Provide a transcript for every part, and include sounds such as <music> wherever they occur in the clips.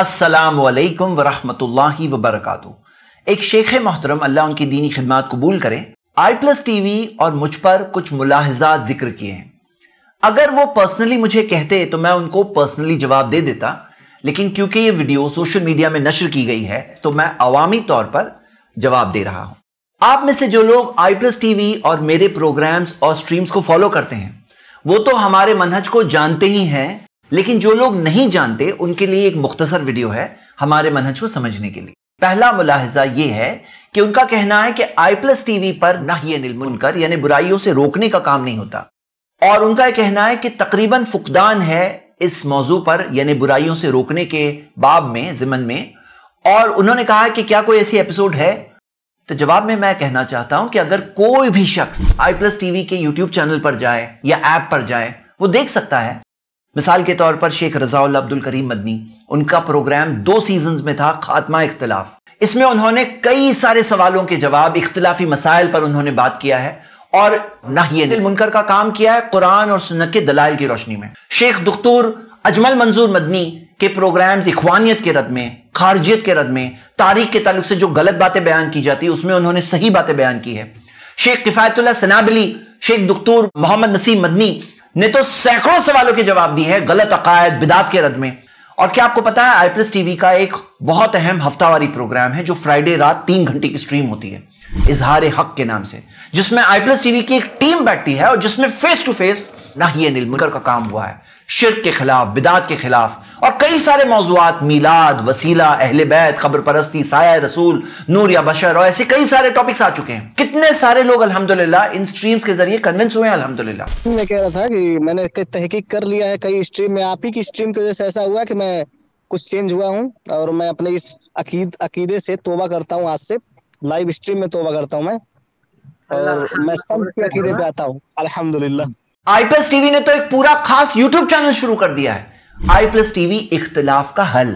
असलकम वरहमल वबरक एक शेख मोहतरम अल्लाह उनकी दीनी खिदमत कबूल करें आई प्लस टी वी और मुझ पर कुछ मुलाहजात जिक्र किए हैं अगर वो पर्सनली मुझे कहते तो मैं उनको पर्सनली जवाब दे देता लेकिन क्योंकि ये वीडियो सोशल मीडिया में नशर की गई है तो मैं अवामी तौर पर जवाब दे रहा हूँ आप में से जो लोग आई प्लस टी वी और मेरे प्रोग्राम्स और स्ट्रीम्स को फॉलो करते हैं वो तो हमारे मनहज को जानते ही हैं लेकिन जो लोग नहीं जानते उनके लिए एक मुख्तसर वीडियो है हमारे मनहज को समझने के लिए पहला मुलाहजा यह है कि उनका कहना है कि आई प्लस टीवी पर ना ही अनिल मुनकर यानी बुराइयों से रोकने का काम नहीं होता और उनका कहना है कि तकरीबन फुकदान है इस मौजू पर यानी बुराइयों से रोकने के बाब में जिमन में और उन्होंने कहा है कि क्या कोई ऐसी एपिसोड है तो जवाब में मैं कहना चाहता हूं कि अगर कोई भी शख्स आई प्लस टीवी के यूट्यूब चैनल पर जाए या ऐप पर जाए वो देख सकता है मिसाल के तौर पर शेख रजाउल अब्दुल करीम मदनी उनका प्रोग्राम दो सीजन में था खात्मा इख्तलाफ इसमें उन्होंने कई सारे सवालों के जवाब इख्तलाफी मसाइल पर उन्होंने बात किया है और नाहिय मुनकर का काम किया है कुरान और सुनत के दलाल की रोशनी में शेख दुख्तूर अजमल मंजूर मदनी के प्रोग्राम्स इखवानियत के रद में खारजियत के रद में तारीख के ताल्लुक से जो गलत बातें बयान की जाती है उसमें उन्होंने सही बातें बयान की है शेख किफ़ायतुल्ला सनाबली शेख दुख्तूर मोहम्मद नसीम मदनी ने तो सैकड़ों सवालों के जवाब दिए हैं गलत अकायद बिदात के रद में और क्या आपको पता है आई टीवी का एक बहुत अहम हफ्तावारी प्रोग्राम है जो फ्राइडे रात तीन घंटे की स्ट्रीम होती है इजहार हक के नाम से जिसमें आईप्लस टीवी की एक टीम बैठती है और जिसमें फेस टू फेस ना ही अनिल का काम हुआ है शिरक के खिलाफ बिदात के खिलाफ और कई सारे मौजूद मीलाद वसीला अहल बैत खबर परस्ती साया रसूल नूर या बशर और ऐसे कई सारे टॉपिक्स आ चुके हैं कितने सारे लोग अलहमदुल्ला इन स्ट्रीम्स के जरिए कन्विंस हुए हैं अलहमदुल्ला मैं कह रहा था कि मैंने तहकीक कर लिया है कई स्ट्रीम में आप ही की स्ट्रीम की वजह से ऐसा हुआ कि मैं कुछ चेंज हुआ हूँ और मैं अपने इस अकीद अकीदे से तोबा करता हूँ आज से लाइव स्ट्रीम में तोबा करता हूँ मैं और मैं सब अकीदे पे आता हूँ अलहमदुल्ला आई प्लस टीवी ने तो एक पूरा खास यूट्यूब चैनल शुरू कर दिया है आई प्लस टीवी इख्तलाफ का हल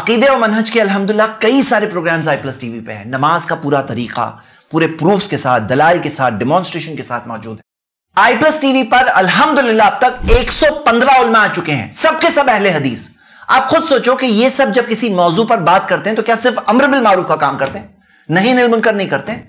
अकीदे और मनहज के अलहमदिल्ला कई सारे प्रोग्राम्स आई प्लस टीवी पे हैं नमाज का पूरा तरीका पूरे प्रूफ्स के साथ दलाल के साथ डेमोन्स्ट्रेशन के साथ मौजूद है आई प्लस टीवी पर अलहमदिल्ला अब तक 115 उलमा आ चुके हैं सबके सब अहले हदीस आप खुद सोचो कि ये सब जब किसी मौजू पर बात करते हैं तो क्या सिर्फ अमर बिल मारूफ का काम करते हैं नहीं निलमुनकर नहीं करते हैं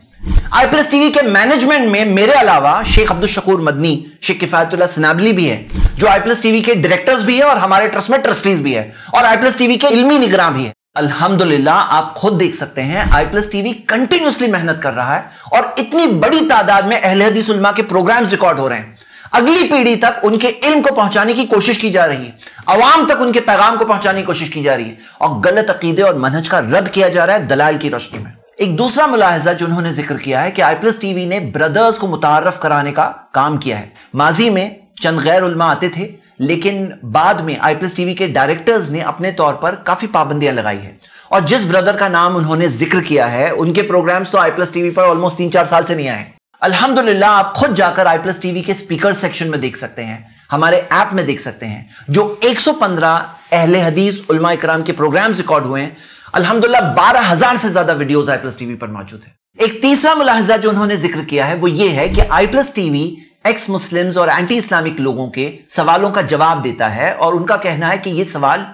आईपीएस टीवी के मैनेजमेंट में मेरे अलावा शेख अब्दुल शकूर मदनी शेख किफायतुल्ला सनाबली भी है जो आईपीएस टीवी के डायरेक्टर्स भी है और हमारे ट्रस्ट में ट्रस्टीज भी है और आईपीएस टीवी के इल्मी निगरान भी है अल्हम्दुलिल्लाह आप खुद देख सकते हैं आईपीएस टीवी कंटिन्यूसली मेहनत कर रहा है और इतनी बड़ी तादाद में अहल हदीस उलमा के प्रोग्राम रिकॉर्ड हो रहे हैं अगली पीढ़ी तक उनके इल्म को पहुंचाने की कोशिश की जा रही है अवाम तक उनके पैगाम को पहुंचाने की कोशिश की जा रही है और गलत अकीदे और मनहज का रद्द किया जा रहा है दलाल की रोशनी में एक दूसरा मुलाहजा जो उन्होंने जिक्र किया है कि आई प्लस टीवी ने ब्रदर्स को मुतारफ कराने का काम किया है माजी में चंद गैर उलमा आते थे लेकिन बाद में आई प्लस टीवी के डायरेक्टर्स ने अपने तौर पर काफी पाबंदियां लगाई है और जिस ब्रदर का नाम उन्होंने जिक्र किया है उनके प्रोग्राम्स तो आई प्लस टीवी पर ऑलमोस्ट तीन चार साल से नहीं आए अल्हम्दुलिल्लाह आप खुद जाकर आई प्लस टीवी के स्पीकर सेक्शन में देख सकते हैं हमारे ऐप में देख सकते हैं जो 115 अहले हदीस उलमा कराम के प्रोग्राम्स रिकॉर्ड हुए हैं अल्हम्दुलिल्लाह बारह हजार से ज्यादा वीडियोस आई प्लस टीवी पर मौजूद है एक तीसरा मुलाहजा जो उन्होंने जिक्र किया है वो ये है कि I plus TV ex Muslims और एंटी इस्लामिक लोगों के सवालों का जवाब देता है और उनका कहना है कि ये सवाल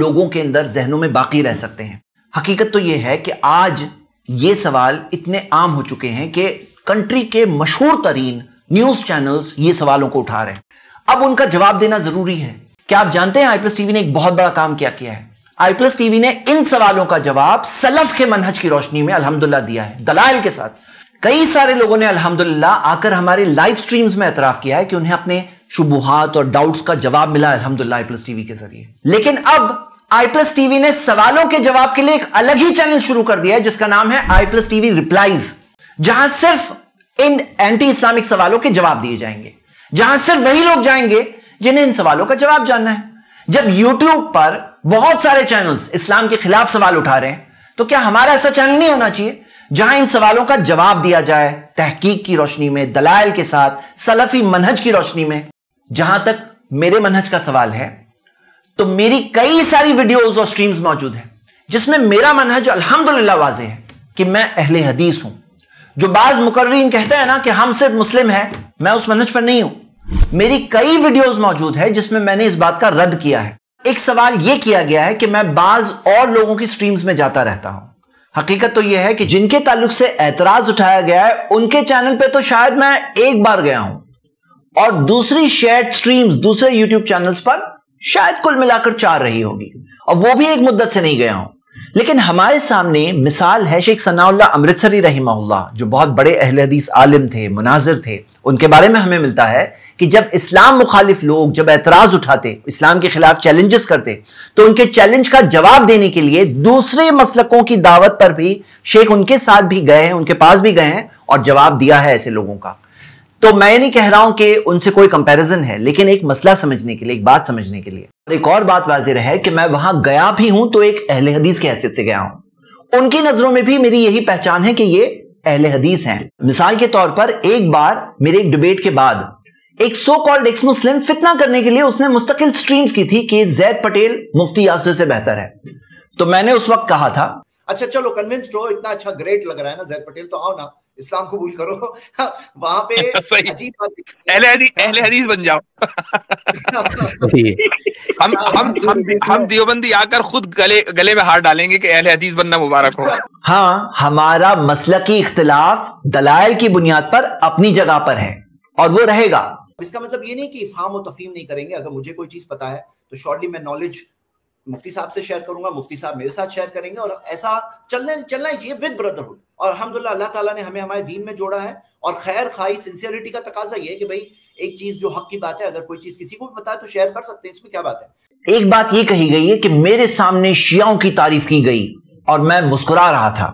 लोगों के अंदर जहनों में बाकी रह सकते हैं हकीकत तो यह है कि आज ये सवाल इतने आम हो चुके हैं कि कंट्री के मशहूर तरीन न्यूज चैनल्स ये सवालों को उठा रहे हैं अब उनका जवाब देना जरूरी है क्या आप जानते हैं आई प्लस टीवी ने एक बहुत बड़ा काम क्या किया है आई प्लस टीवी ने इन सवालों का जवाब सलफ के मनहज की रोशनी में अल्हम्दुलिल्लाह दिया है दलाल के साथ कई सारे लोगों ने अल्हम्दुलिल्लाह आकर हमारे लाइव स्ट्रीम्स में एतराफ किया है कि उन्हें अपने शुबुहात और डाउट्स का जवाब मिला अल्हम्दुलिल्लाह आई प्लस टीवी के जरिए लेकिन अब आई प्लस टीवी ने सवालों के जवाब के लिए एक अलग ही चैनल शुरू कर दिया है जिसका नाम है आई प्लस टीवी रिप्लाईज जहां सिर्फ इन एंटी इस्लामिक सवालों के जवाब दिए जाएंगे जहां सिर्फ वही लोग जाएंगे जिन्हें इन सवालों का जवाब जानना है जब YouTube पर बहुत सारे चैनल्स इस्लाम के खिलाफ सवाल उठा रहे हैं तो क्या हमारा ऐसा चैनल नहीं होना चाहिए जहां इन सवालों का जवाब दिया जाए तहकीक की रोशनी में दलायल के साथ सलफी मनहज की रोशनी में जहां तक मेरे मनहज का सवाल है तो मेरी कई सारी वीडियोस और स्ट्रीम्स मौजूद हैं जिसमें मेरा मनहज अल्हम्दुलिल्लाह वाजे है कि मैं अहले हदीस हूं जो बाज मुकर्रीन कहते हैं ना कि हम सिर्फ मुस्लिम हैं मैं उस मनहज पर नहीं हूं मेरी कई वीडियोज मौजूद है जिसमें मैंने इस बात का रद्द किया है एक सवाल यह किया गया है कि मैं बाज और लोगों की स्ट्रीम्स में जाता रहता हूं हकीकत तो यह है कि जिनके ताल्लुक से एतराज उठाया गया है उनके चैनल पर तो शायद मैं एक बार गया हूं और दूसरी शेयर स्ट्रीम्स दूसरे यूट्यूब चैनल्स पर शायद कुल मिलाकर चार रही होगी और वो भी एक मुद्दत से नहीं गया हूं लेकिन हमारे सामने मिसाल है शेख सनाउल्ला अमृतसरी रही जो बहुत बड़े अहल हदीस आलिम थे मुनाजिर थे उनके बारे में हमें मिलता है कि जब इस्लाम मुखालिफ लोग जब एतराज़ उठाते इस्लाम के खिलाफ चैलेंजेस करते तो उनके चैलेंज का जवाब देने के लिए दूसरे मसलकों की दावत पर भी शेख उनके साथ भी गए हैं उनके पास भी गए हैं और जवाब दिया है ऐसे लोगों का तो मैं नहीं कह रहा हूं कि उनसे कोई कंपैरिजन है लेकिन एक मसला समझने के लिए एक बात समझने के लिए और एक और बात वाजिर है कि मैं वहां गया भी हूं तो एक अहले हदीस की हैसियत से गया हूं उनकी नजरों में भी मेरी यही पहचान है कि ये अहले हदीस हैं मिसाल के तौर पर एक बार मेरे एक डिबेट के बाद एक सो कॉल्ड एक्स मुस्लिम फितना करने के लिए उसने मुस्तकिल स्ट्रीम्स की थी कि जैद पटेल मुफ्ती यासर से बेहतर है तो मैंने उस वक्त कहा था अच्छा चलो कन्विंस्ड हो इतना अच्छा ग्रेट लग रहा है ना जैद पटेल तो आओ ना इस्लाम कबूल करो <laughs> वहां पे <laughs> अजीब बात अहले हदीस बन जाओ <laughs> हम हम हम, हम दियोबंदी आकर खुद गले गले में हार डालेंगे कि अहले हदीस बनना मुबारक हो हाँ हमारा मसलकी इख्तलाफ दलायल की बुनियाद पर अपनी जगह पर है और वो रहेगा इसका मतलब ये नहीं कि इफाम और तफीम नहीं करेंगे अगर मुझे कोई चीज पता है तो शॉर्टली मैं नॉलेज मुफ्ती साहब से शेयर करूंगा मुफ्ती साहब मेरे साथ शेयर करेंगे और ऐसा चलने चलना ही चाहिए विद ब्रदरहुड और अलहमदिल्ला अल्लाह ताला ने हमें हमारे दीन में जोड़ा है और खैर खाई सिंसियरिटी का तकाजा ये है कि भाई एक चीज जो हक की बात है अगर कोई चीज किसी को भी बताए तो शेयर कर सकते हैं इसमें क्या बात है एक बात ये कही गई है कि मेरे सामने शियाओं की तारीफ की गई और मैं मुस्कुरा रहा था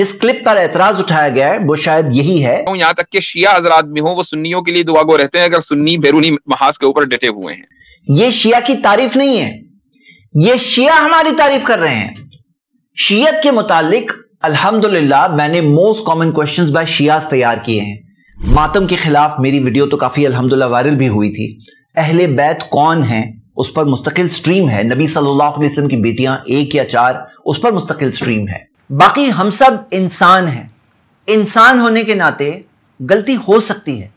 जिस क्लिप पर एतराज उठाया गया है वो शायद यही है यहाँ तक के शिया हजरात भी हों वो सुन्नियों के लिए दुआगो रहते हैं अगर सुन्नी बैरूनी महाज के ऊपर डटे हुए हैं ये शिया की तारीफ नहीं है ये शिया हमारी तारीफ कर रहे हैं शियत के मुतालिक अल्हम्दुलिल्लाह मैंने most common questions by Shias तैयार किए हैं मातम के खिलाफ मेरी वीडियो तो काफ़ी अल्हम्दुलिल्लाह वायरल भी हुई थी अहले बैत कौन है उस पर मुस्तकिल स्ट्रीम है नबी सल्लल्लाहु अलैहि वसल्लम की बेटियां एक या चार उस पर मुस्तकिल स्ट्रीम है बाकी हम सब इंसान हैं इंसान होने के नाते गलती हो सकती है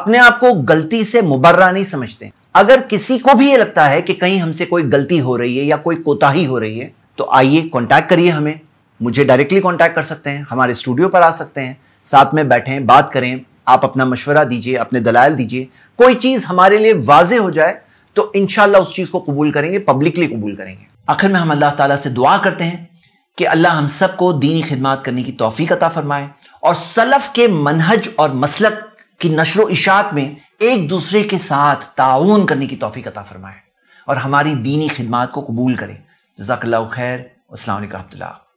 अपने आप को गलती से मुबर्रा नहीं समझते अगर किसी को भी ये लगता है कि कहीं हमसे कोई गलती हो रही है या कोई कोताही हो रही है तो आइए कॉन्टैक्ट करिए हमें मुझे डायरेक्टली कॉन्टैक्ट कर सकते हैं हमारे स्टूडियो पर आ सकते हैं साथ में बैठें बात करें आप अपना मशवरा दीजिए अपने दलाल दीजिए कोई चीज़ हमारे लिए वाजे हो जाए तो इन उस चीज़ को कबूल करेंगे पब्लिकली कबूल करेंगे आखिर में हम अल्लाह ताला से दुआ करते हैं कि अल्लाह हम सबको दीनी खिदमत करने की तोफ़ी अता फरमाए और सलफ़ के मनहज और मसलक कि नशर इशात में एक दूसरे के साथ ताउन करने की तोफ़ी अता फरमाए और हमारी दीनी खिदमत को कबूल करें जजाकल्ला खैर असल